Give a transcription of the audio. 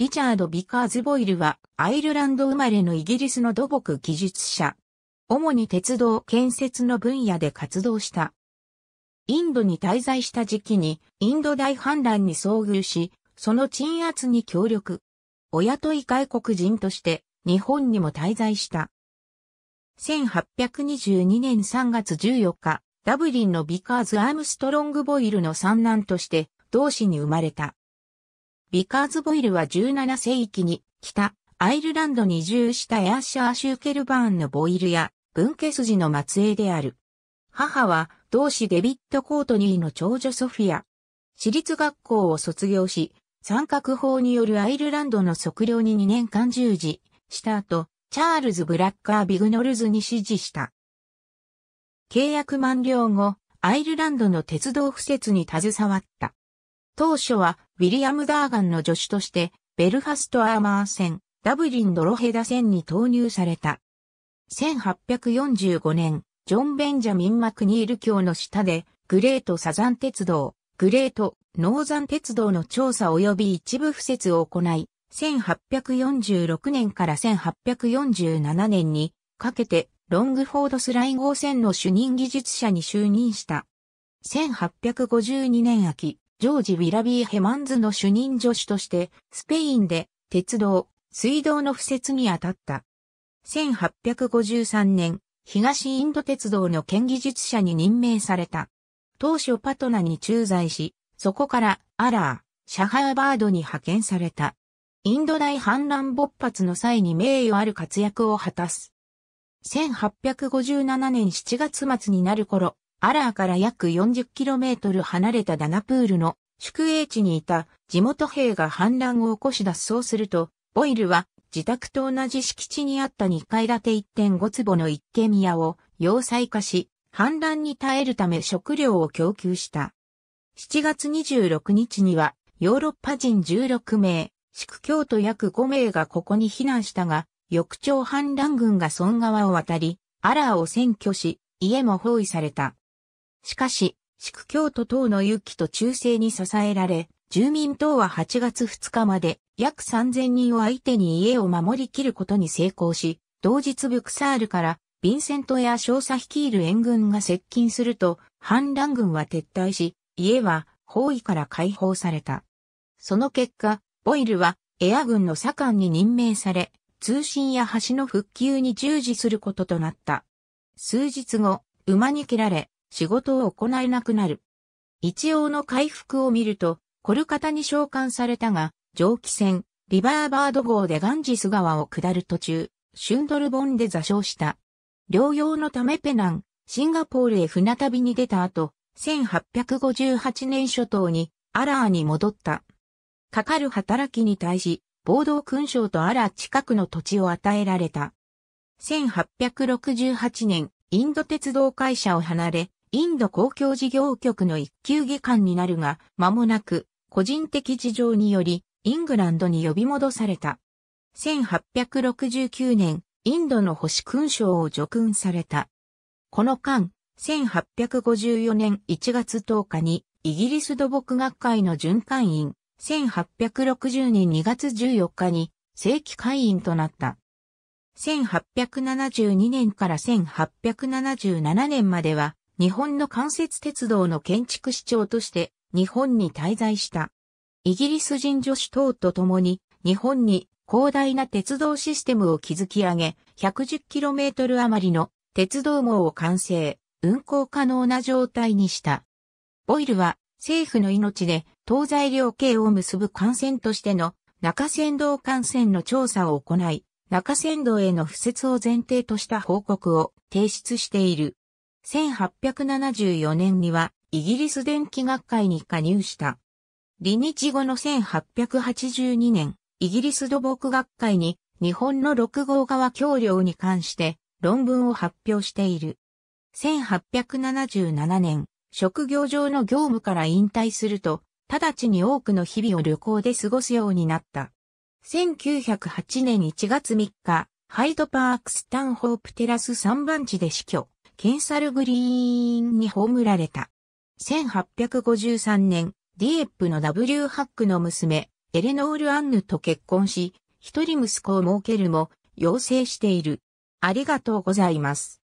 リチャード・ビカーズ・ボイルはアイルランド生まれのイギリスの土木技術者。主に鉄道建設の分野で活動した。インドに滞在した時期にインド大反乱に遭遇し、その鎮圧に協力。お雇い外国人として日本にも滞在した。1822年3月14日、ダブリンのビカーズ・アームストロング・ボイルの三男として同市に生まれた。ビカーズボイルは17世紀に北アイルランドに移住したエアシャーシーケルバーンのボイルや文家筋の末裔である。母は同志デビット・コートニーの長女ソフィア。私立学校を卒業し、三角法によるアイルランドの測量に2年間従事した後、チャールズ・ブラッカー・ビグノルズに指示した。契約満了後、アイルランドの鉄道敷設に携わった。当初はウィリアム・ダーガンの助手として、ベルファスト・アーマー戦、ダブリン・ドロヘダ戦に投入された。1845年、ジョン・ベンジャミン・マクニール教の下で、グレート・サザン鉄道、グレート・ノーザン鉄道の調査及び一部布設を行い、1846年から1847年にかけてロングフォードスライ号戦の主任技術者に就任した。1852年秋、ジョージ・ウィラビー・ヘマンズの主任助手として、スペインで鉄道、水道の敷設に当たった。1853年、東インド鉄道の県技術者に任命された。当初パトナに駐在し、そこからアラー、シャハーバードに派遣された。インド大反乱勃発の際に名誉ある活躍を果たす。1857年7月末になる頃、アラーから約 40km 離れたダナプールの宿営地にいた地元兵が反乱を起こし脱走すると、ボイルは自宅と同じ敷地にあった2階建て1.5坪の一軒家を要塞化し、反乱に耐えるため食料を供給した。7月26日にはヨーロッパ人16名、宿教徒約5名がここに避難したが、翌朝反乱軍が孫川を渡り、アラーを占拠し、家も包囲された。しかし、宿教徒等の勇気と忠誠に支えられ、住民等は8月2日まで約3000人を相手に家を守りきることに成功し、同日ブクサールからヴィンセントや少佐率いる援軍が接近すると、反乱軍は撤退し、家は包囲から解放された。その結果、ボイルはエア軍の左官に任命され、通信や橋の復旧に従事することとなった。数日後、馬に蹴られ、仕事を行えなくなる。一応の回復を見ると、コルカタに召喚されたが、蒸気船、リバーバード号でガンジス川を下る途中、シュンドルボンで座礁した。療養のためペナン、シンガポールへ船旅に出た後、1858年初頭にアラーに戻った。かかる働きに対し、暴動勲章とアラー近くの土地を与えられた。1868年、インド鉄道会社を離れ、インド公共事業局の一級議官になるが、間もなく、個人的事情により、イングランドに呼び戻された。1869年、インドの星勲章を除勲された。この間、1854年1月10日に、イギリス土木学会の循環員、1860年2月14日に、正規会員となった。1872年から1877年までは、日本の関節鉄道の建築市長として日本に滞在した。イギリス人女子等と共に日本に広大な鉄道システムを築き上げ、110km 余りの鉄道網を完成、運行可能な状態にした。ボイルは政府の命で東西両系を結ぶ幹線としての中山道幹線の調査を行い、中山道への付設を前提とした報告を提出している。1874年にはイギリス電気学会に加入した。離日後の1882年、イギリス土木学会に日本の六号川橋梁に関して論文を発表している。1877年、職業上の業務から引退すると、直ちに多くの日々を旅行で過ごすようになった。1908年1月3日、ハイドパークスタンホープテラス3番地で死去。ケンサルグリーンに葬られた。1853年、ディエップの W ハックの娘、エレノール・アンヌと結婚し、一人息子を設けるも、養成している。ありがとうございます。